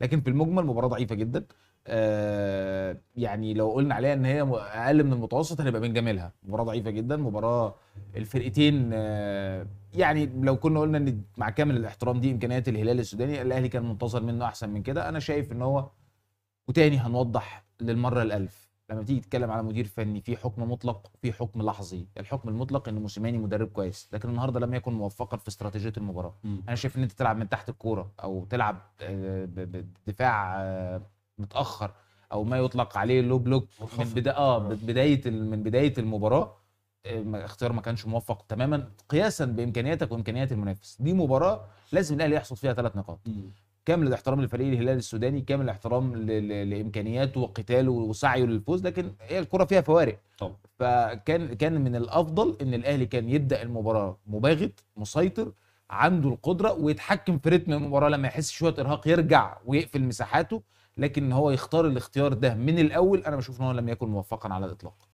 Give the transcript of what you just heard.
لكن في المجمل مباراه ضعيفه جدا آه يعني لو قلنا عليها ان هي اقل من المتوسط هنبقى بنجاملها مباراه ضعيفه جدا مباراه الفرقتين آه يعني لو كنا قلنا ان مع كامل الاحترام دي امكانيات الهلال السوداني الاهلي كان منتصر منه احسن من كده انا شايف ان هو وتاني هنوضح للمره الالف لما تيجي تتكلم على مدير فني في حكم مطلق وفي حكم لحظي الحكم المطلق ان موسيماني مدرب كويس لكن النهارده لم يكن موفقا في استراتيجيه المباراه م. انا شايف ان انت تلعب من تحت الكوره او تلعب آه، بدفاع آه، متاخر او ما يطلق عليه لو بلوك من بدا اه بدايه من بدايه المباراه آه، اختيار ما كانش موفق تماما قياسا بامكانياتك وامكانيات المنافس دي مباراه لازم الاهلي يحصد فيها ثلاث نقاط كامل الاحترام لفريق الهلال السوداني كامل الاحترام لامكانياته وقتاله وسعيه للفوز لكن هي الكره فيها فوارق طبعا فكان كان من الافضل ان الاهلي كان يبدا المباراه مباغت مسيطر عنده القدره ويتحكم في رتم المباراه لما يحس شويه ارهاق يرجع ويقفل مساحاته لكن هو يختار الاختيار ده من الاول انا بشوف ان هو لم يكن موفقا على الاطلاق